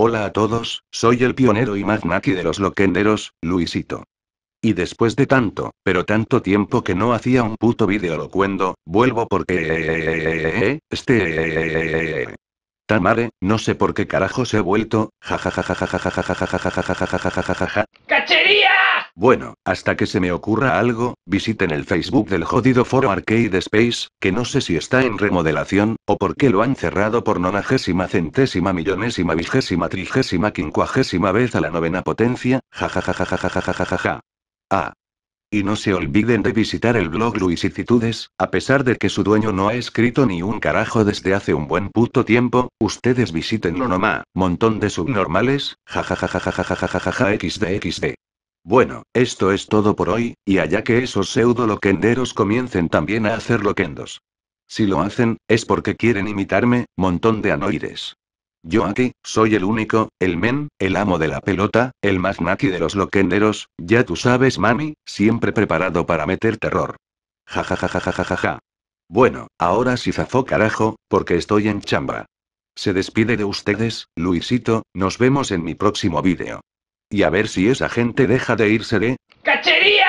Hola a todos, soy el pionero y magnaki de los loquenderos, Luisito. Y después de tanto, pero tanto tiempo que no hacía un puto vídeo locuendo, vuelvo porque... Este... Tamare, no sé por qué carajos he vuelto, jajajajajajajajajajajajajajajaja. ¡Cachería! Bueno, hasta que se me ocurra algo, visiten el Facebook del jodido foro Arcade Space, que no sé si está en remodelación, o por qué lo han cerrado por nonagésima centésima millonésima vigésima trigésima quincuagésima vez a la novena potencia, jajajajajajajajaja. Ah. Y no se olviden de visitar el blog Luisicitudes, a pesar de que su dueño no ha escrito ni un carajo desde hace un buen puto tiempo, ustedes visítenlo nomá, montón de subnormales, jajajajajajajajajaja xd bueno, esto es todo por hoy, y allá que esos pseudo-loquenderos comiencen también a hacer loquendos. Si lo hacen, es porque quieren imitarme, montón de anoides. Yo aquí, soy el único, el men, el amo de la pelota, el más naki de los loquenderos, ya tú sabes, mami, siempre preparado para meter terror. Ja Bueno, ahora sí zafó carajo, porque estoy en chamba. Se despide de ustedes, Luisito, nos vemos en mi próximo vídeo. Y a ver si esa gente deja de irse de... ¡Cachería!